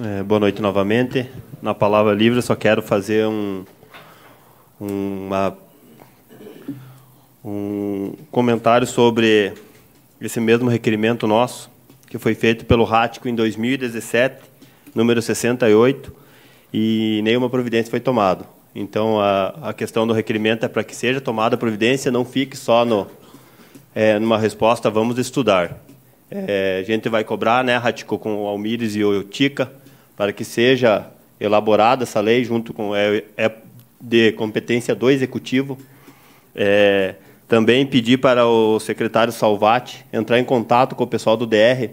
É, boa noite novamente. Na palavra livre, só quero fazer um, uma, um comentário sobre esse mesmo requerimento nosso, que foi feito pelo Rático em 2017, número 68, e nenhuma providência foi tomada. Então, a, a questão do requerimento é para que seja tomada a providência, não fique só no, é, numa resposta, vamos estudar. É, a gente vai cobrar, né, Ratico, com o Almires e o Tica, para que seja elaborada essa lei junto com é, é de competência do executivo. É, também pedi para o secretário Salvati entrar em contato com o pessoal do DR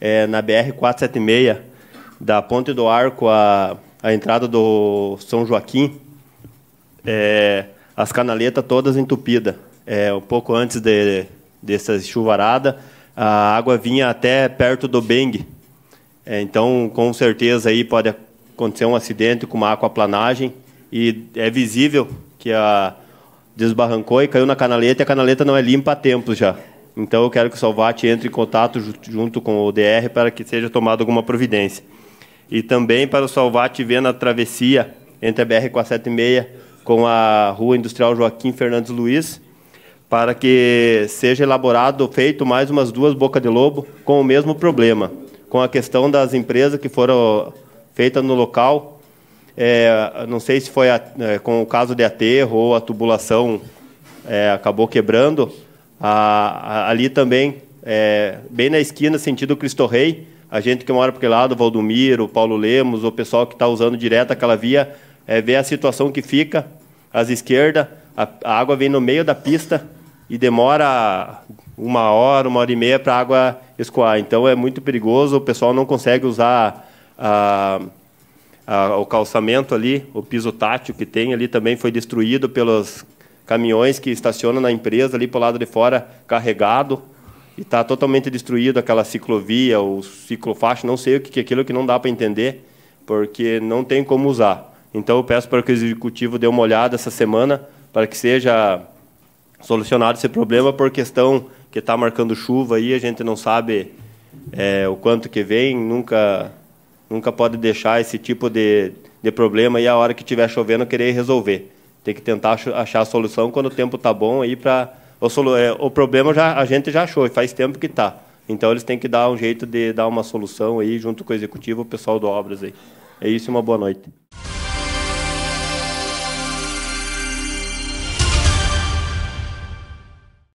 é, na BR 476 da Ponte do Arco à, à entrada do São Joaquim. É, as canaletas todas entupidas. É, um pouco antes de, dessa chuvarada, a água vinha até perto do Bengue, é, então, com certeza aí pode acontecer um acidente com uma aquaplanagem e é visível que a desbarrancou e caiu na canaleta e a canaleta não é limpa há tempo já. Então, eu quero que o Salvate entre em contato junto com o DR para que seja tomada alguma providência. E também para o Salvate ver na travessia entre a BR-476 com a Rua Industrial Joaquim Fernandes Luiz, para que seja elaborado, feito mais umas duas bocas de lobo com o mesmo problema com a questão das empresas que foram feitas no local. É, não sei se foi a, é, com o caso de aterro ou a tubulação é, acabou quebrando. A, a, ali também, é, bem na esquina, sentido Cristo Rei, a gente que mora por aquele lado, Valdomiro, Paulo Lemos, o pessoal que está usando direto aquela via, é, vê a situação que fica, às esquerdas, a, a água vem no meio da pista, e demora uma hora, uma hora e meia para a água escoar. Então é muito perigoso, o pessoal não consegue usar ah, ah, o calçamento ali, o piso tátil que tem ali também foi destruído pelos caminhões que estacionam na empresa ali para o lado de fora, carregado, e está totalmente destruído aquela ciclovia, o ciclofaixa, não sei o que, que é aquilo que não dá para entender, porque não tem como usar. Então eu peço para que o executivo dê uma olhada essa semana para que seja solucionado esse problema por questão que está marcando chuva aí, a gente não sabe é, o quanto que vem, nunca, nunca pode deixar esse tipo de, de problema e a hora que estiver chovendo querer resolver. Tem que tentar achar a solução quando o tempo está bom aí para o, é, o, problema já a gente já achou e faz tempo que está. Então eles têm que dar um jeito de dar uma solução aí junto com o executivo, o pessoal do obras aí. É isso, uma boa noite.